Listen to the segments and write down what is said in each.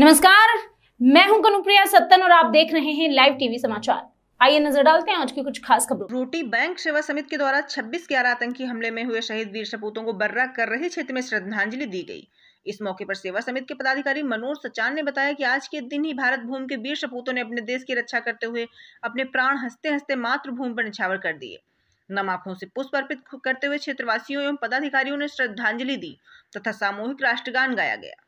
नमस्कार मैं हूं कनुप्रिया सत्तन और आप देख रहे हैं लाइव टीवी समाचार आइए नजर डालते हैं आज की कुछ खास खबरों रोटी बैंक सेवा समिति के द्वारा 26 ग्यारह आतंकी हमले में हुए शहीद वीर सपूतों को बर्रा कर रहे क्षेत्र में श्रद्धांजलि दी गई इस मौके पर सेवा समिति के पदाधिकारी मनोज सचान ने बताया कि आज के दिन ही भारत भूमि के वीर सपूतों ने अपने देश की रक्षा करते हुए अपने प्राण हंसते हंसते मातृभूमि पर निछावर कर दिए नम आंखों से पुष्प अर्पित करते हुए क्षेत्रवासियों एवं पदाधिकारियों ने श्रद्धांजलि दी तथा सामूहिक राष्ट्रगान गाया गया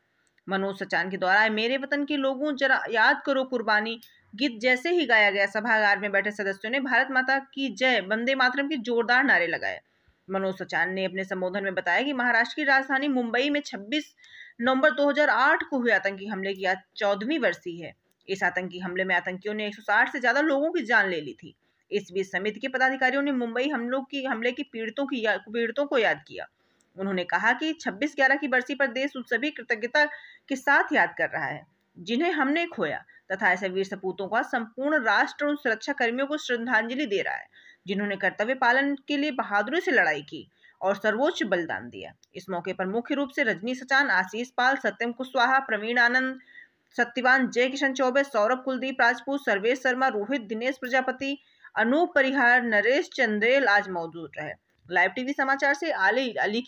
मनोज सचान के द्वारा मेरे वतन के लोगों जरा याद करो कुर्बानी गीत जैसे ही गाया गया सभागार में बैठे सदस्यों ने भारत माता की जय वंदे मातरम के जोरदार नारे लगाए मनोज सचान ने अपने संबोधन में बताया कि महाराष्ट्र की राजधानी मुंबई में 26 नवंबर 2008 को हुए आतंकी हमले की आज चौदहवीं वर्षी है इस आतंकी हमले में आतंकियों ने 160 से ज्यादा लोगों की जान ले ली थी इस बीच समिति के पदाधिकारियों ने मुंबई हमलों की हमले की पीड़ितों की पीड़ितों को याद किया उन्होंने कहा कि 26 ग्यारह की बरसी पर देश उन सभी कृतज्ञता के साथ याद कर रहा है जिन्हें हमने खोया तथा ऐसे वीर सपूतों का संपूर्ण राष्ट्र उन सुरक्षा कर्मियों को श्रद्धांजलि दे रहा है जिन्होंने कर्तव्य पालन के लिए बहादुरी से लड़ाई की और सर्वोच्च बलिदान दिया इस मौके पर मुख्य रूप से रजनी सचान आशीष पाल सत्यम कुशवाहा प्रवीण आनंद सत्यवान जय किशन चौबे सौरभ कुलदीप राजपूत सर्वेश शर्मा रोहित दिनेश प्रजापति अनूप परिहार नरेश चंद्रेल आज मौजूद रहे लाइव टीवी समाचार से आली अली